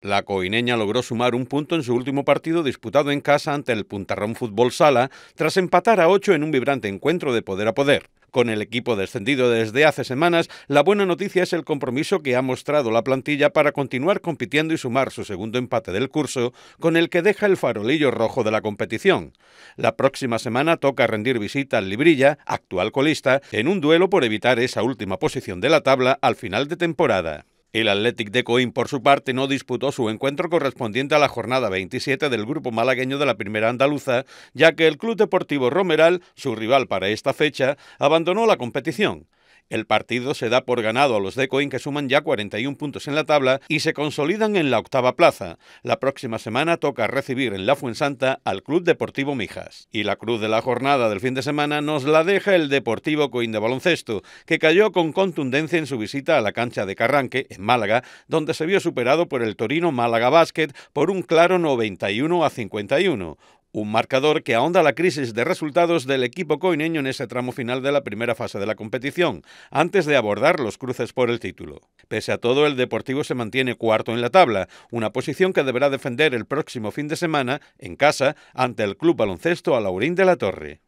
La coineña logró sumar un punto en su último partido disputado en casa ante el Puntarrón Fútbol Sala, tras empatar a ocho en un vibrante encuentro de poder a poder. Con el equipo descendido desde hace semanas, la buena noticia es el compromiso que ha mostrado la plantilla para continuar compitiendo y sumar su segundo empate del curso, con el que deja el farolillo rojo de la competición. La próxima semana toca rendir visita al Librilla, actual colista, en un duelo por evitar esa última posición de la tabla al final de temporada. El Athletic de Coim, por su parte, no disputó su encuentro correspondiente a la jornada 27 del grupo malagueño de la Primera Andaluza, ya que el Club Deportivo Romeral, su rival para esta fecha, abandonó la competición. El partido se da por ganado a los de Coin que suman ya 41 puntos en la tabla y se consolidan en la octava plaza. La próxima semana toca recibir en la Fuensanta al Club Deportivo Mijas. Y la cruz de la jornada del fin de semana nos la deja el Deportivo Coin de baloncesto, que cayó con contundencia en su visita a la cancha de Carranque, en Málaga, donde se vio superado por el Torino Málaga Basket por un claro 91 a 51. Un marcador que ahonda la crisis de resultados del equipo coineño en ese tramo final de la primera fase de la competición, antes de abordar los cruces por el título. Pese a todo, el Deportivo se mantiene cuarto en la tabla, una posición que deberá defender el próximo fin de semana, en casa, ante el Club Baloncesto Alaurín de la Torre.